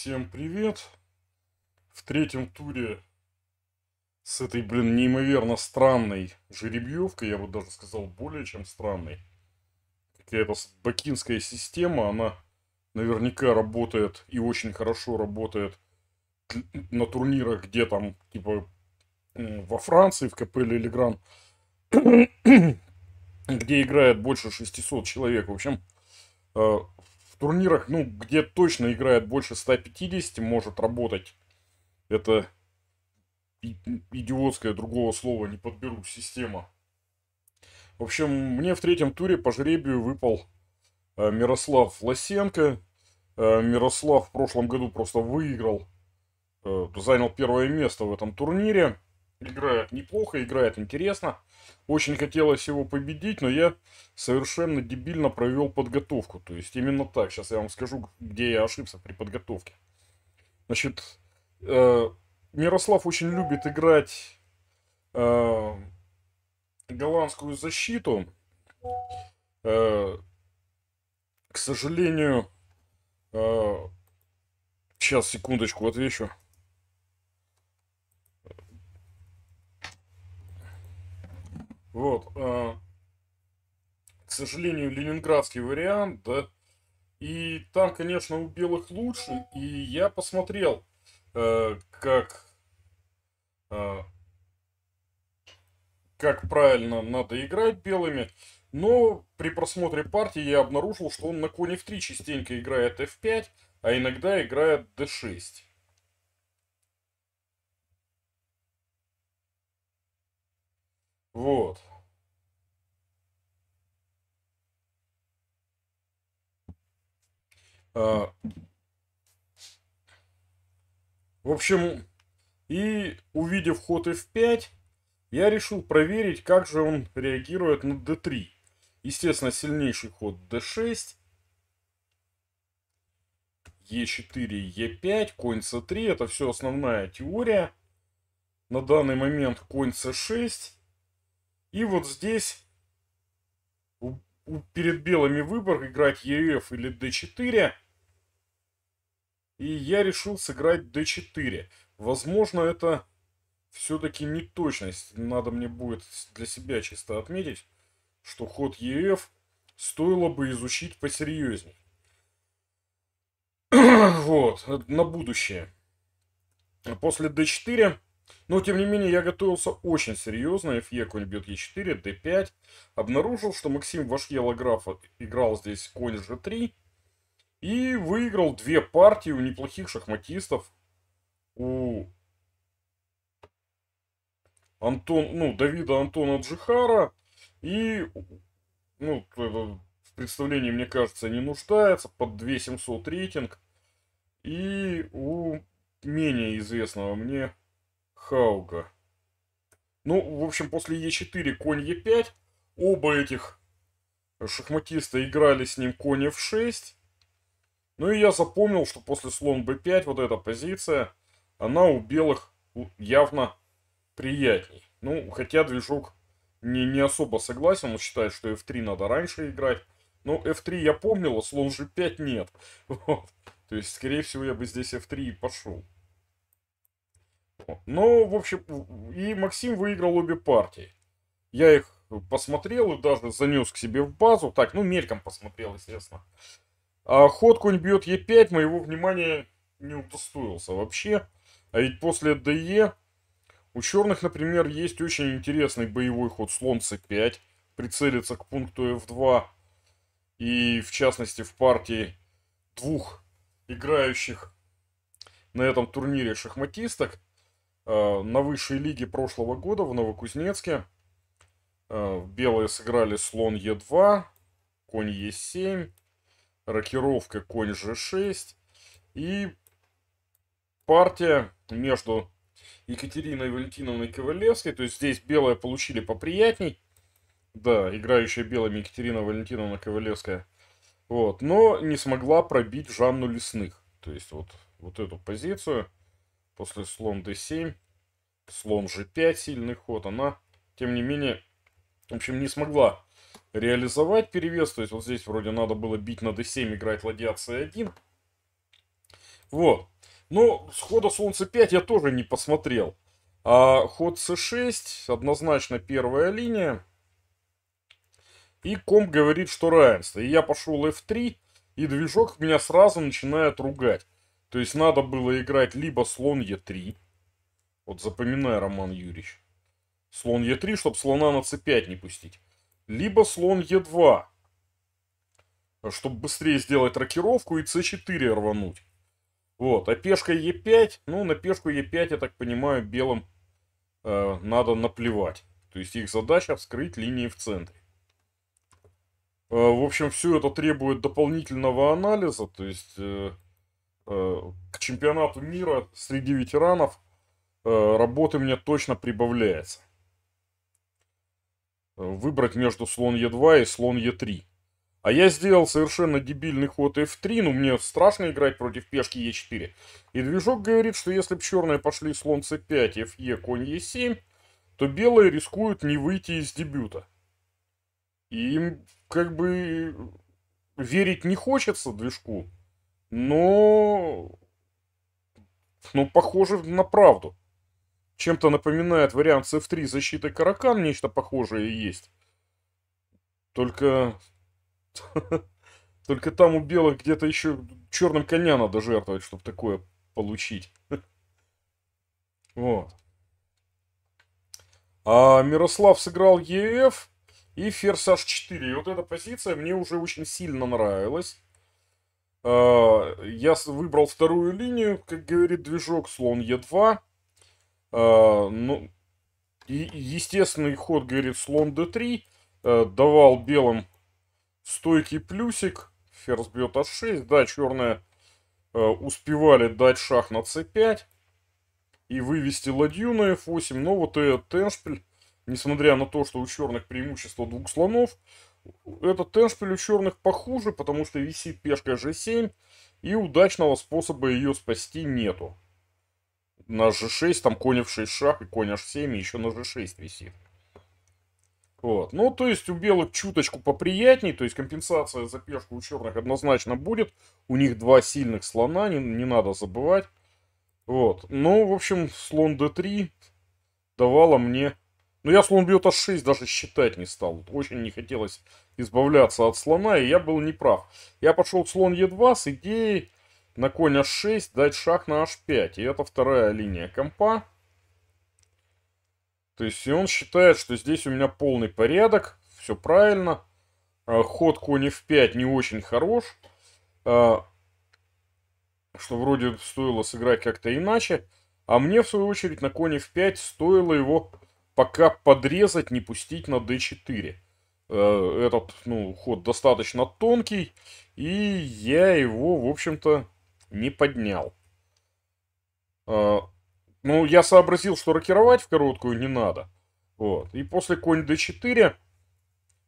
Всем привет! В третьем туре с этой, блин, неимоверно странной жеребьевкой, я бы даже сказал, более чем странной. Какая-то бакинская система, она наверняка работает и очень хорошо работает на турнирах, где там, типа, во Франции, в Капелле или Гран, где играет больше 600 человек. В общем, э, турнирах, ну, где точно играет больше 150, может работать. Это идиотская, другого слова не подберу, система. В общем, мне в третьем туре по жребию выпал э, Мирослав Лосенко. Э, Мирослав в прошлом году просто выиграл, э, занял первое место в этом турнире играет неплохо, играет интересно. Очень хотелось его победить, но я совершенно дебильно провел подготовку. То есть именно так. Сейчас я вам скажу, где я ошибся при подготовке. Значит, э, Мирослав очень любит играть э, голландскую защиту. Э, к сожалению, э, сейчас секундочку отвечу. Вот. А, к сожалению, ленинградский вариант, да. И там, конечно, у белых лучше. И я посмотрел, э, как а, как правильно надо играть белыми. Но при просмотре партии я обнаружил, что он на коне в 3 частенько играет f5, а иногда играет d6. Вот. А, в общем, и увидев ход f5, я решил проверить, как же он реагирует на d3. Естественно, сильнейший ход d6, e4, e5, конь c3. Это все основная теория. На данный момент конь c6. И вот здесь перед белыми выбор играть ЕФ или d4. И я решил сыграть d4. Возможно, это все-таки неточность. Надо мне будет для себя чисто отметить, что ход ЕФ стоило бы изучить посерьезнее. вот, на будущее. После d4 но, тем не менее, я готовился очень серьезно. Фе конь бьет Е4, Д 5 Обнаружил, что Максим Вашьелограф играл здесь конь Ж 3 И выиграл две партии у неплохих шахматистов. У Антон, ну, Давида Антона Джихара. И, ну, в представлении, мне кажется, не нуждается. Под 2700 рейтинг. И у менее известного мне Хауга. Ну, в общем, после Е4 конь Е5. Оба этих шахматиста играли с ним конь F6. Ну и я запомнил, что после слон b5 вот эта позиция, она у белых явно приятней. Ну, хотя движок не, не особо согласен, он считает, что f3 надо раньше играть. Но ну, f3 я помнил, а слон g5 нет. Вот. То есть, скорее всего, я бы здесь f3 и пошел. Ну, в общем, и Максим выиграл обе партии. Я их посмотрел и даже занес к себе в базу. Так, ну, мельком посмотрел, естественно. А ход конь бьет Е5, моего внимания не удостоился вообще. А ведь после ДЕ у черных, например, есть очень интересный боевой ход слон С5. Прицелиться к пункту F2. И, в частности, в партии двух играющих на этом турнире шахматисток – Э, на высшей лиге прошлого года в Новокузнецке. Э, белые сыграли слон Е2, конь Е7, рокировка конь G6. И партия между Екатериной Валентиновной Ковалевской. То есть здесь белые получили поприятней. Да, играющая белыми Екатерина Валентиновна Ковалевская. Вот, но не смогла пробить Жанну Лесных. То есть вот, вот эту позицию. После слон d7, слон g5, сильный ход. Она, тем не менее, в общем, не смогла реализовать перевес. То есть вот здесь вроде надо было бить на d7, играть ладья c1. Вот. Но ну, с хода солнце c5 я тоже не посмотрел. А ход c6, однозначно первая линия. И комп говорит, что равенство. И я пошел f3, и движок меня сразу начинает ругать. То есть надо было играть либо слон Е3. Вот запоминай, Роман Юрьевич. Слон Е3, чтобы слона на c5 не пустить. Либо слон Е2. Чтобы быстрее сделать рокировку и c4 рвануть. Вот, а пешка Е5, ну на пешку Е5, я так понимаю, белым э, надо наплевать. То есть их задача вскрыть линии в центре. Э, в общем, все это требует дополнительного анализа, то есть... Э, Э, к чемпионату мира среди ветеранов э, работы мне точно прибавляется. Э, выбрать между слон Е2 и слон Е3. А я сделал совершенно дебильный ход F3, но ну, мне страшно играть против пешки Е4. И движок говорит, что если бы черные пошли слон С5, Фе, конь Е7, то белые рискуют не выйти из дебюта. И им как бы верить не хочется движку, но... Ну, ну, похоже на правду. Чем-то напоминает вариант с F3 защиты Каракан, нечто похожее есть. Только... Только там у белых где-то еще черным коня надо жертвовать, чтобы такое получить. Вот. А Мирослав сыграл ЕФ и ферзь h4. И вот эта позиция мне уже очень сильно нравилась. А, я выбрал вторую линию, как говорит движок, слон Е2. А, ну, и естественный ход, говорит, слон d3. А, давал белым стойкий плюсик. Ферзь бьет а 6 Да, черные успевали дать шах на c5. И вывести ладью на f8. Но вот этот теншпиль, несмотря на то, что у черных преимущество двух слонов, этот теншпиль у черных похуже, потому что висит пешка g7, и удачного способа ее спасти нету. На g6, там конь в 6 шаг и конь h7, и еще на g6 висит. Вот. Ну, то есть у белых чуточку поприятней, то есть компенсация за пешку у черных однозначно будет. У них два сильных слона, не, не надо забывать. Вот. Ну, в общем, слон d3 давала мне но ну, я слон бьет h6, даже считать не стал. Очень не хотелось избавляться от слона, и я был неправ. Я пошел слон e2 с идеей на конь h6 дать шаг на h5. И это вторая линия компа. То есть и он считает, что здесь у меня полный порядок, все правильно. А, ход конь f5 не очень хорош. А, что вроде стоило сыграть как-то иначе. А мне, в свою очередь, на конь f5 стоило его пока подрезать, не пустить на d4. Э, этот, ну, ход достаточно тонкий, и я его, в общем-то, не поднял. Э, ну, я сообразил, что рокировать в короткую не надо. Вот. И после конь d4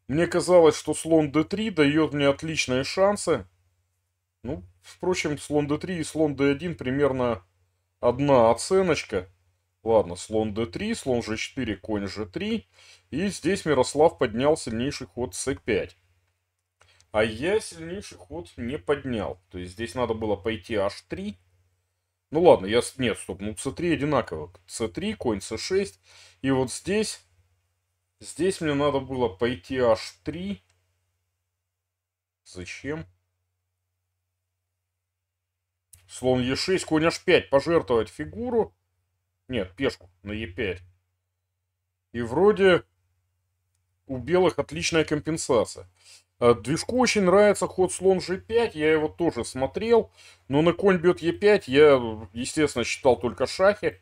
мне казалось, что слон d3 дает мне отличные шансы. Ну, впрочем, слон d3 и слон d1 примерно одна оценочка. Ладно, слон d3, слон g4, конь g3. И здесь Мирослав поднял сильнейший ход c5. А я сильнейший ход не поднял. То есть здесь надо было пойти h3. Ну ладно, я... Нет, стоп, ну c3 одинаково. c3, конь c6. И вот здесь... Здесь мне надо было пойти h3. Зачем? Слон e6, конь h5, пожертвовать фигуру. Нет, пешку на Е5. И вроде у белых отличная компенсация. А движку очень нравится ход слон g5, я его тоже смотрел, но на конь бьет e5 я, естественно, считал только шахи,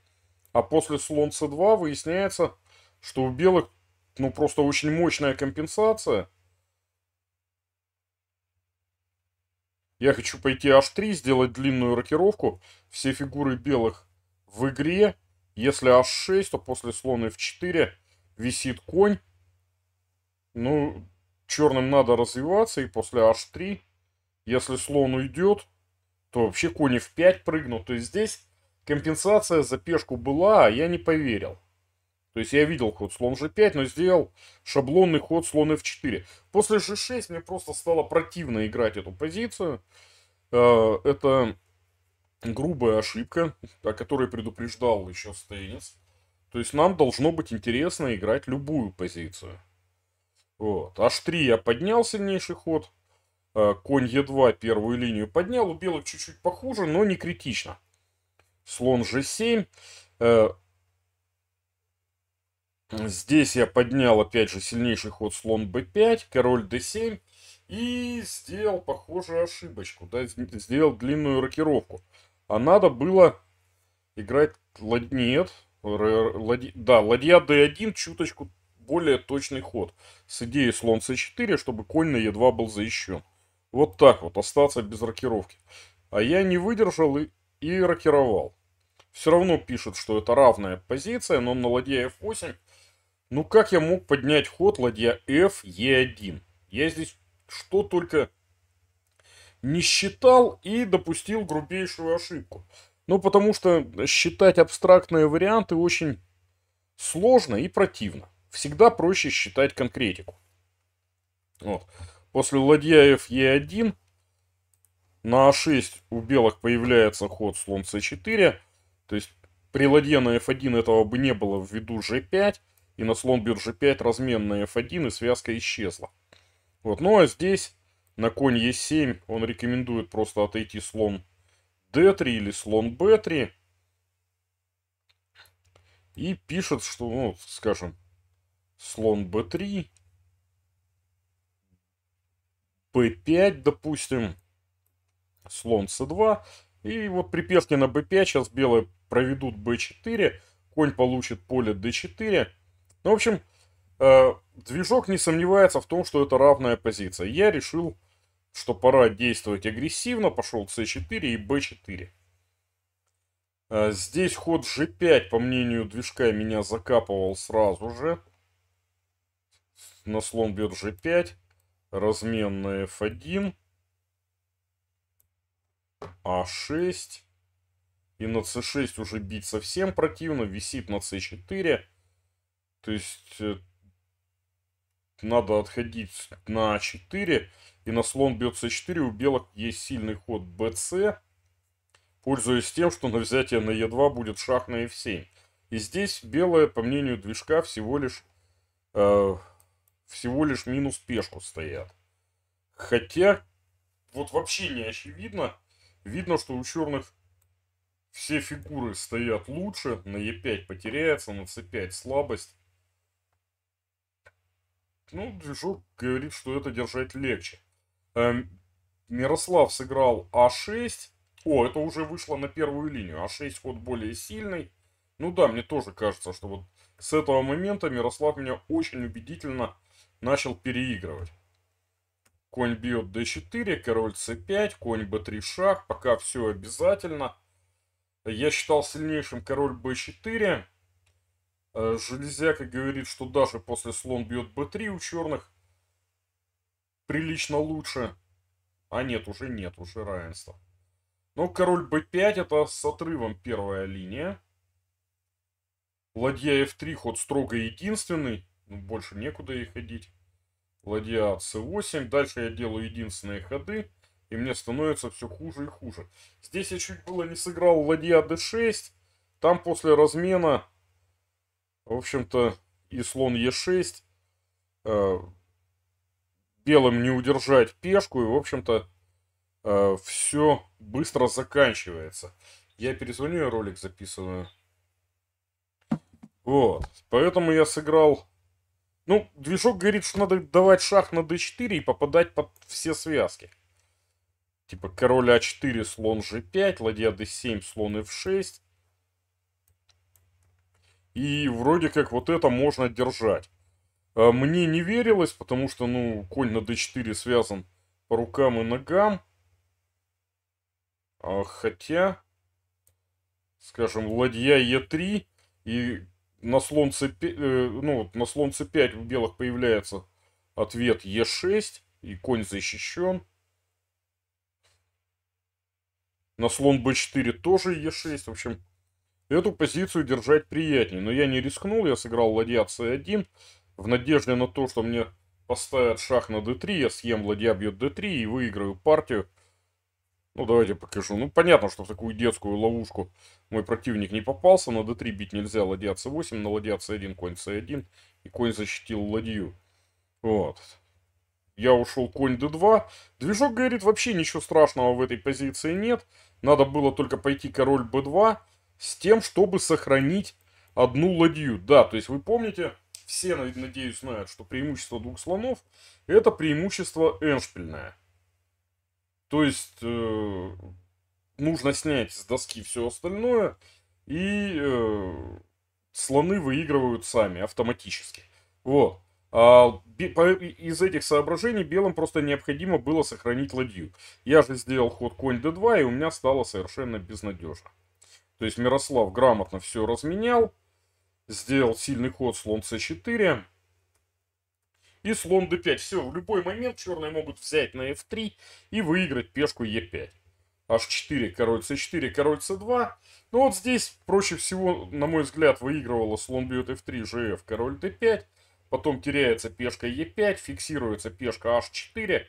а после слон c2 выясняется, что у белых, ну, просто очень мощная компенсация. Я хочу пойти h3, сделать длинную рокировку, все фигуры белых в игре, если h6, то после слона f4 висит конь. Ну, черным надо развиваться, и после h3, если слон уйдет, то вообще конь f5 прыгнул. То есть здесь компенсация за пешку была, а я не поверил. То есть я видел ход слон g5, но сделал шаблонный ход слон f4. После g6 мне просто стало противно играть эту позицию. Э, это грубая ошибка, о которой предупреждал еще Стейнис. То есть нам должно быть интересно играть любую позицию. Вот. H3 я поднял сильнейший ход. Э, конь Е2 первую линию поднял. У белых чуть-чуть похуже, но не критично. Слон G7. Э, здесь я поднял опять же сильнейший ход слон b5, король d7 и сделал похожую ошибочку, да, сделал длинную рокировку. А надо было играть... Нет. Ладья... Да, ладья d1 чуточку более точный ход. С идеей слон c4, чтобы конь на e2 был защищен. Вот так вот, остаться без рокировки. А я не выдержал и, и рокировал. Все равно пишет, что это равная позиция, но на ладья f8. Ну как я мог поднять ход ладья f, e1? Я здесь что только не считал и допустил грубейшую ошибку. Ну, потому что считать абстрактные варианты очень сложно и противно. Всегда проще считать конкретику. Вот. После ладья Е1 на А6 у белых появляется ход слон c 4 То есть при ладье на F1 этого бы не было ввиду G5. И на слон бьет G5 размен на F1 и связка исчезла. Вот. Ну а здесь на конь Е7 он рекомендует просто отойти слон D3 или слон B3. И пишет, что, ну, скажем, слон B3, B5, допустим, слон с 2 И вот при пешке на B5 сейчас белые проведут B4, конь получит поле D4. Ну, в общем, э, движок не сомневается в том, что это равная позиция. Я решил что пора действовать агрессивно, пошел c4 и b4. А, здесь ход g5, по мнению движка, меня закапывал сразу же. На слон бьет g5, размен на f1, a6. А и на c6 уже бить совсем противно, висит на c4. То есть э, надо отходить на 4 и на слон бьет c4, у белок есть сильный ход bc, пользуясь тем, что на взятие на e2 будет шах на f7. И здесь белая, по мнению движка, всего лишь, э, всего лишь минус пешку стоят. Хотя, вот вообще не очевидно. Видно, что у черных все фигуры стоят лучше. На e5 потеряется, на c5 слабость. Ну, движок говорит, что это держать легче. Эм, Мирослав сыграл А6. О, это уже вышло на первую линию. А6 ход более сильный. Ну да, мне тоже кажется, что вот с этого момента Мирослав меня очень убедительно начал переигрывать. Конь бьет d4, король c5, конь b3 шаг. Пока все обязательно. Я считал сильнейшим король b4. Э, Железяка говорит, что даже после слон бьет b3 у черных прилично лучше. А нет, уже нет, уже равенство. Но король b5 это с отрывом первая линия. Ладья f3 ход строго единственный. Ну, больше некуда и ходить. Ладья c8. Дальше я делаю единственные ходы. И мне становится все хуже и хуже. Здесь я чуть было не сыграл ладья d6. Там после размена, в общем-то, и слон e6 белым не удержать пешку, и, в общем-то, э, все быстро заканчивается. Я перезвоню, я ролик записываю. Вот, поэтому я сыграл... Ну, движок говорит, что надо давать шах на d4 и попадать под все связки. Типа король а4, слон g5, ладья d7, слон f6. И вроде как вот это можно держать. А, мне не верилось, потому что, ну, конь на d4 связан по рукам и ногам. А, хотя, скажем, ладья e3 и на слон c5, э, ну, на слон c5 в белых появляется ответ e6 и конь защищен. На слон b4 тоже e6. В общем, эту позицию держать приятнее. Но я не рискнул, я сыграл ладья c1 в надежде на то, что мне поставят шах на d3, я съем ладья бьет d3 и выиграю партию. Ну, давайте покажу. Ну, понятно, что в такую детскую ловушку мой противник не попался. На d3 бить нельзя, ладья c8, на ладья c1, конь c1. И конь защитил ладью. Вот. Я ушел конь d2. Движок говорит, вообще ничего страшного в этой позиции нет. Надо было только пойти король b2 с тем, чтобы сохранить одну ладью. Да, то есть вы помните, все, надеюсь, знают, что преимущество двух слонов – это преимущество эншпильное. То есть э, нужно снять с доски все остальное, и э, слоны выигрывают сами автоматически. Вот. А из этих соображений белым просто необходимо было сохранить ладью. Я же сделал ход конь d2, и у меня стало совершенно безнадежно. То есть Мирослав грамотно все разменял, сделал сильный ход, слон c4. И слон d5. Все, в любой момент черные могут взять на f3 и выиграть пешку e5. h4, король c4, король c2. Но ну, вот здесь проще всего, на мой взгляд, выигрывала слон бьет f3, gf, король d5. Потом теряется пешка e5, фиксируется пешка h4.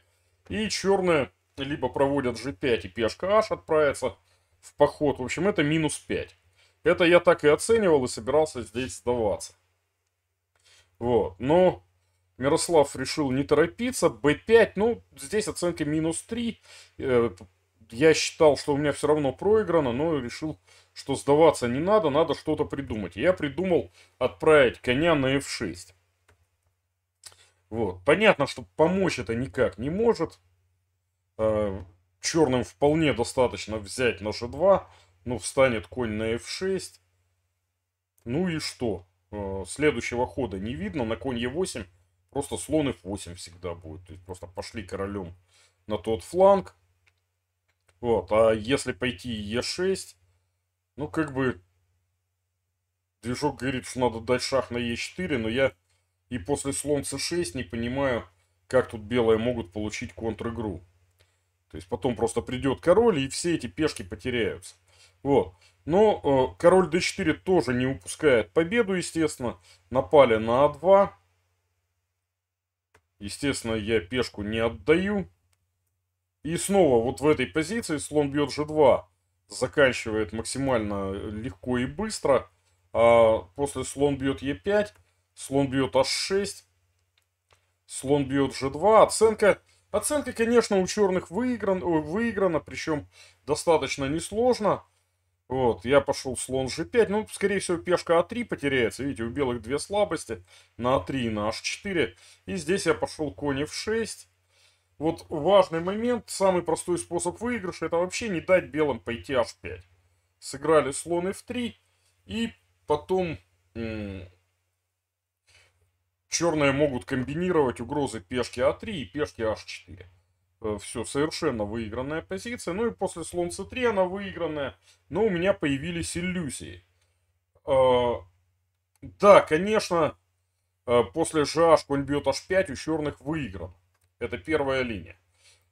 И черные либо проводят g5 и пешка h отправится в поход. В общем, это минус 5. Это я так и оценивал и собирался здесь сдаваться. Вот, но Мирослав решил не торопиться. B5, ну, здесь оценка минус 3. Э, я считал, что у меня все равно проиграно, но решил, что сдаваться не надо, надо что-то придумать. Я придумал отправить коня на F6. Вот. Понятно, что помочь это никак не может. Э, Черным вполне достаточно взять наше 2. Ну, встанет конь на f6. Ну и что? Э, следующего хода не видно. На конь e8 просто слон f8 всегда будет. То есть просто пошли королем на тот фланг. Вот. А если пойти e6, ну как бы движок говорит, что надо дать шах на e4, но я и после слон c6 не понимаю, как тут белые могут получить контр-игру. То есть потом просто придет король, и все эти пешки потеряются. Вот. Но ну, э, король d4 тоже не упускает победу, естественно. Напали на а2. Естественно, я пешку не отдаю. И снова вот в этой позиции слон бьет g2. Заканчивает максимально э, легко и быстро. А после слон бьет e5. Слон бьет h6. Слон бьет g2. Оценка, оценка конечно, у черных выигран, э, выиграна. Причем достаточно несложно. Вот, я пошел слон g5, ну, скорее всего, пешка а3 потеряется, видите, у белых две слабости, на а3 и на h4, и здесь я пошел конь f6. Вот важный момент, самый простой способ выигрыша, это вообще не дать белым пойти h5. Сыграли слон f3, и потом черные могут комбинировать угрозы пешки а3 и пешки h4. Э, все совершенно выигранная позиция. Ну и после слон c3 она выигранная. Но у меня появились иллюзии. Э, да, конечно, э, после жаш конь бьет h5 у черных выигран. Это первая линия.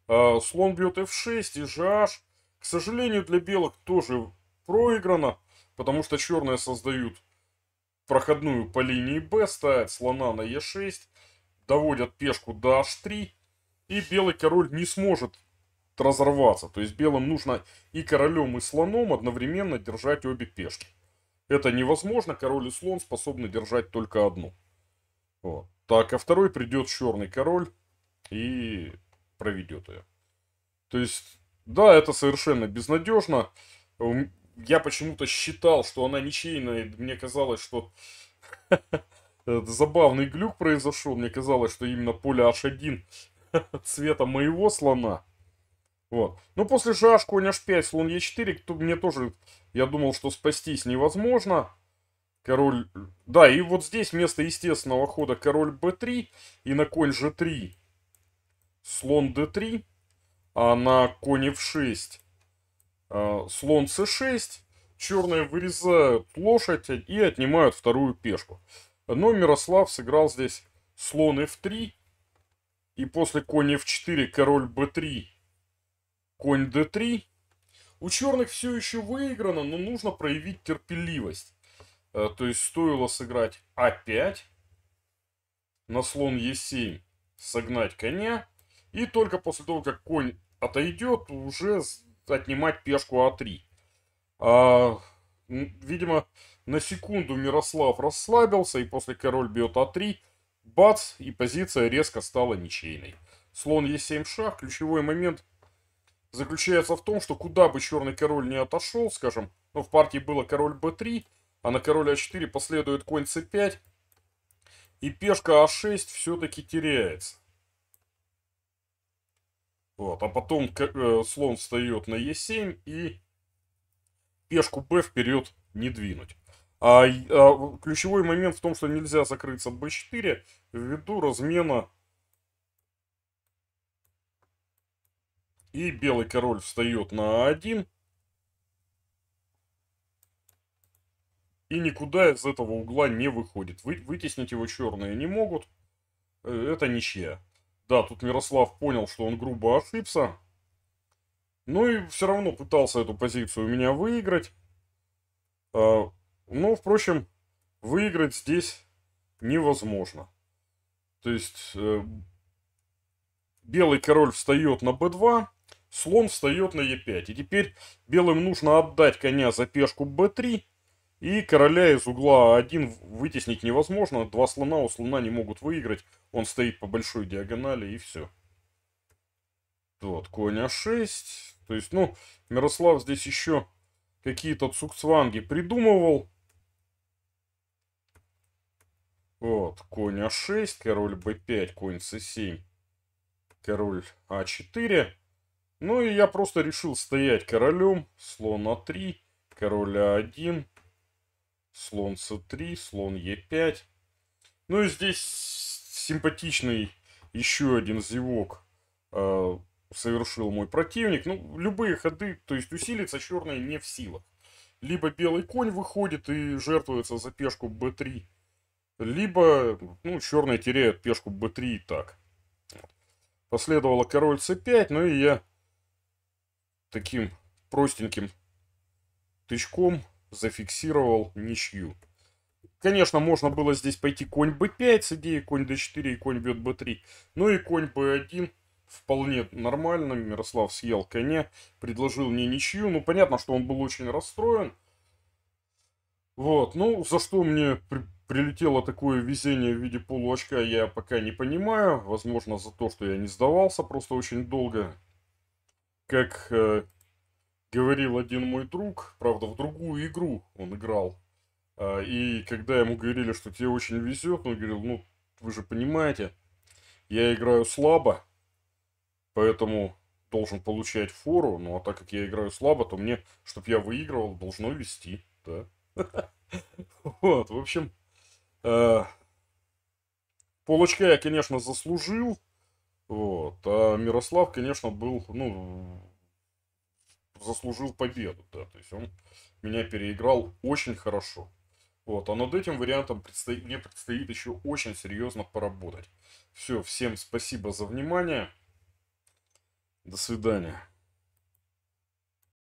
Слон бьет f6 и жаш. К сожалению, для белых тоже проиграно, потому что черные создают проходную по линии b, ставят слона на e6, доводят пешку до h3. И белый король не сможет разорваться. То есть белым нужно и королем, и слоном одновременно держать обе пешки. Это невозможно, король и слон способны держать только одну. Вот. Так, а второй придет черный король и проведет ее. То есть, да, это совершенно безнадежно. Я почему-то считал, что она ничейная. Мне казалось, что забавный глюк произошел. Мне казалось, что именно поле h1 цвета моего слона. Вот. Ну, после шашку конь h5, слон e4, кто, мне тоже, я думал, что спастись невозможно. Король... Да, и вот здесь вместо естественного хода король b3 и на конь g3 слон d3, а на коне f6 э, слон c6. Черные вырезают лошадь и отнимают вторую пешку. Но Мирослав сыграл здесь слон f3, и после конь f4, король b3, конь d3. У черных все еще выиграно, но нужно проявить терпеливость. Э, то есть стоило сыграть a5 на слон е 7 согнать коня. И только после того, как конь отойдет, уже отнимать пешку а3. А, а видимо, на секунду Мирослав расслабился, и после король бьет а3 Бац, и позиция резко стала ничейной. Слон Е7 шах. Ключевой момент заключается в том, что куда бы черный король не отошел, скажем, ну, в партии было король b3, а на король а4 последует конь c5, и пешка а6 все-таки теряется. Вот, а потом э, слон встает на е 7 и пешку b вперед не двинуть. А, а, ключевой момент в том, что нельзя закрыться b4 ввиду размена. И белый король встает на a1. И никуда из этого угла не выходит. Вы, вытеснить его черные не могут. Э, это ничья. Да, тут Мирослав понял, что он грубо ошибся. Ну и все равно пытался эту позицию у меня выиграть. А, но, впрочем, выиграть здесь невозможно. То есть э, белый король встает на b2, слон встает на e5. И теперь белым нужно отдать коня за пешку b3. И короля из угла 1 вытеснить невозможно. Два слона у слона не могут выиграть. Он стоит по большой диагонали и все. Вот, конь а6. То есть, ну, Мирослав здесь еще какие-то цукцванги придумывал. Вот, конь а6, король б 5 конь с 7 король а4. Ну и я просто решил стоять королем, слон а3, король а1, слон с 3 слон е 5 Ну и здесь симпатичный еще один зевок э, совершил мой противник. Ну, любые ходы, то есть усилиться черные не в силах. Либо белый конь выходит и жертвуется за пешку б 3 либо, ну, черные теряют пешку b3 и так. Последовало король c5, ну и я таким простеньким тычком зафиксировал ничью. Конечно, можно было здесь пойти конь b5 с идеей конь d4 и конь бьет b3. Ну и конь b1 вполне нормально. Мирослав съел коня, предложил мне ничью. Ну, понятно, что он был очень расстроен. Вот, ну, за что мне Прилетело такое везение в виде полуочка, я пока не понимаю. Возможно, за то, что я не сдавался просто очень долго. Как э, говорил один мой друг, правда, в другую игру он играл. Э, и когда ему говорили, что тебе очень везет, он говорил, ну, вы же понимаете, я играю слабо, поэтому должен получать фору. Ну, а так как я играю слабо, то мне, чтобы я выигрывал, должно вести, да. Вот, в общем... Э, Получка я, конечно, заслужил. Вот. А Мирослав, конечно, был, ну, заслужил победу, да. То есть он меня переиграл очень хорошо. Вот, а над этим вариантом предстоит, мне предстоит еще очень серьезно поработать. Все, всем спасибо за внимание. До свидания.